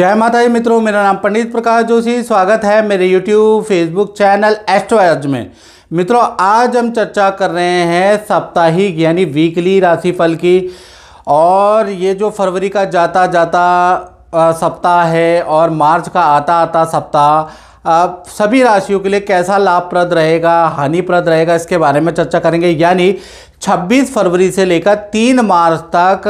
जय माता जी मित्रों मेरा नाम पंडित प्रकाश जोशी स्वागत है मेरे यूट्यूब फेसबुक चैनल एस्ट्रोज में मित्रों आज हम चर्चा कर रहे हैं साप्ताहिक यानी वीकली राशिफल की और ये जो फरवरी का जाता जाता सप्ताह है और मार्च का आता आता सप्ताह सभी राशियों के लिए कैसा लाभप्रद रहेगा हानिप्रद रहेगा इसके बारे में चर्चा करेंगे यानी 26 फरवरी से लेकर 3 मार्च तक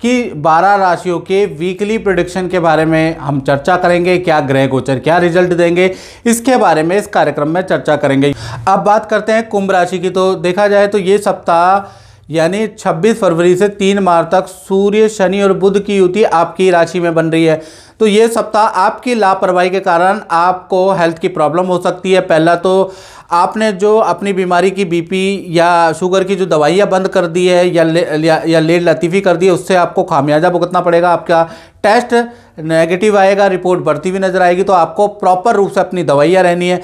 की 12 राशियों के वीकली प्रोडिक्शन के बारे में हम चर्चा करेंगे क्या ग्रह गोचर क्या रिजल्ट देंगे इसके बारे में इस कार्यक्रम में चर्चा करेंगे अब बात करते हैं कुंभ राशि की तो देखा जाए तो ये सप्ताह यानी 26 फरवरी से 3 मार्च तक सूर्य शनि और बुध की युति आपकी राशि में बन रही है तो ये सप्ताह आपकी लापरवाही के कारण आपको हेल्थ की प्रॉब्लम हो सकती है पहला तो आपने जो अपनी बीमारी की बीपी या शुगर की जो दवाइयाँ बंद कर दी है या ले, या, या लेट लतीफ़ी कर दी है उससे आपको खामियाजा भुगतना पड़ेगा आपका टेस्ट नेगेटिव आएगा रिपोर्ट बढ़ती हुई नज़र आएगी तो आपको प्रॉपर रूप से अपनी दवाइयाँ रहनी है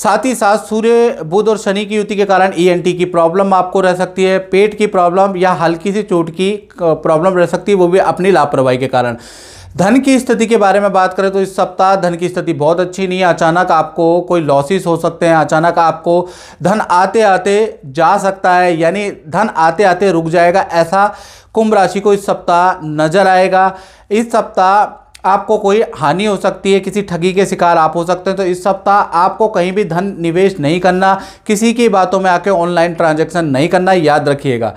साथ ही साथ सूर्य बुध और शनि की युति के कारण ईएनटी e की प्रॉब्लम आपको रह सकती है पेट की प्रॉब्लम या हल्की सी चोट की प्रॉब्लम रह सकती है वो भी अपनी लापरवाही के कारण धन की स्थिति के बारे में बात करें तो इस सप्ताह धन की स्थिति बहुत अच्छी नहीं है अचानक आपको कोई लॉसेस हो सकते हैं अचानक आपको धन आते आते जा सकता है यानी धन आते आते रुक जाएगा ऐसा कुंभ राशि को इस सप्ताह नजर आएगा इस सप्ताह आपको कोई हानि हो सकती है किसी ठगी के शिकार आप हो सकते हैं तो इस सप्ताह आपको कहीं भी धन निवेश नहीं करना किसी की बातों में आके ऑनलाइन ट्रांजेक्शन नहीं करना याद रखिएगा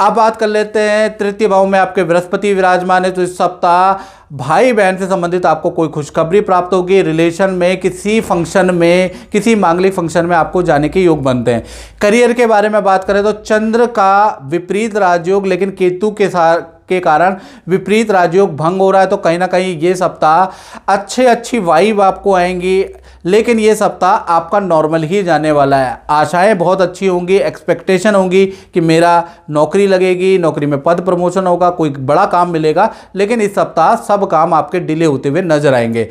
अब बात कर लेते हैं तृतीय भाव में आपके बृहस्पति विराजमान है तो इस सप्ताह भाई बहन से संबंधित आपको कोई खुशखबरी प्राप्त होगी रिलेशन में किसी फंक्शन में किसी मांगलिक फंक्शन में आपको जाने के योग बनते हैं करियर के बारे में बात करें तो चंद्र का विपरीत राजयोग लेकिन केतु के साथ के कारण विपरीत राजयोग भंग हो रहा है तो कहीं ना कहीं ये सप्ताह अच्छे अच्छी वाइब आपको आएंगी लेकिन ये सप्ताह आपका नॉर्मल ही जाने वाला है आशाएं बहुत अच्छी होंगी एक्सपेक्टेशन होंगी कि मेरा नौकरी लगेगी नौकरी में पद प्रमोशन होगा कोई बड़ा काम मिलेगा लेकिन इस सप्ताह सब काम आपके डिले होते हुए नजर आएंगे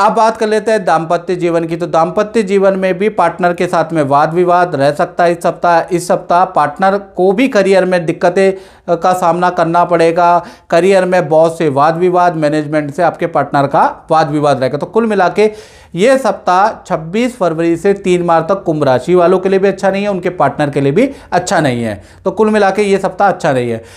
अब बात कर लेते हैं दाम्पत्य जीवन की तो दाम्पत्य जीवन में भी पार्टनर के साथ में वाद विवाद रह सकता है इस सप्ताह इस सप्ताह पार्टनर को भी करियर में दिक्कतें का सामना करना पड़ेगा रहेगा करियर में बॉस से वाद विवाद मैनेजमेंट से आपके पार्टनर का वाद विवाद रहेगा तो कुल मिला के ये सप्ताह 26 फरवरी से 3 मार्च तक कुंभ राशि वालों के लिए भी अच्छा नहीं है उनके पार्टनर के लिए भी अच्छा नहीं है तो कुल मिला के ये सप्ताह अच्छा नहीं है